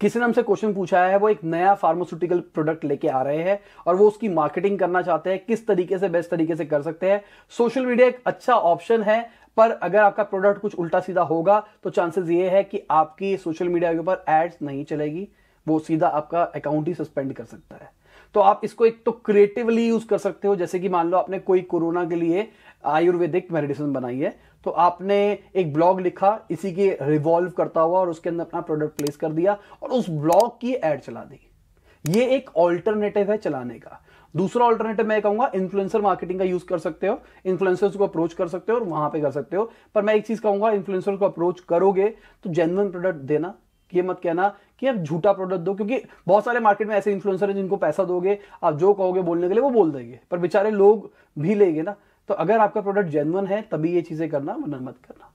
किसी ने हमसे क्वेश्चन पूछा है वो एक नया फार्मास्यूटिकल प्रोडक्ट लेके आ रहे हैं और वो उसकी मार्केटिंग करना चाहते हैं किस तरीके से बेस्ट तरीके से कर सकते हैं सोशल मीडिया एक अच्छा ऑप्शन है पर अगर आपका प्रोडक्ट कुछ उल्टा सीधा होगा तो चांसेस ये है कि आपकी सोशल मीडिया के ऊपर एड्स नहीं चलेगी वो सीधा आपका अकाउंट ही सस्पेंड कर सकता है तो आप इसको एक तो क्रिएटिवली यूज कर सकते हो जैसे कि मान लो आपने कोई कोरोना के लिए आयुर्वेदिक मेडिसिन बनाई है तो आपने एक ब्लॉग लिखा इसी के रिवॉल्व करता हुआ और उसके अंदर अपना प्रोडक्ट प्लेस कर दिया और उस ब्लॉग की एड चला दी ये एक ऑल्टरनेटिव है चलाने का दूसरा ऑल्टरनेटिव मैं कहूंगा इन्फ्लुएंसर मार्केटिंग का यूज कर सकते हो इन्फ्लुएंसर्स को अप्रोच कर सकते हो और वहां पे कर सकते हो पर मैं एक चीज कहूंगा इन्फ्लुएंसर को अप्रोच करोगे तो जेनवन प्रोडक्ट देना ये मत कहना कि आप झूठा प्रोडक्ट दो क्योंकि बहुत सारे मार्केट में ऐसे इन्फ्लुएंसर हैं जिनको पैसा दोगे आप जो कहोगे बोलने के लिए वो बोल देंगे पर बेचारे लोग भी लेंगे ना तो अगर आपका प्रोडक्ट जेनुअन है तभी ये चीज़ें करना मन मत करना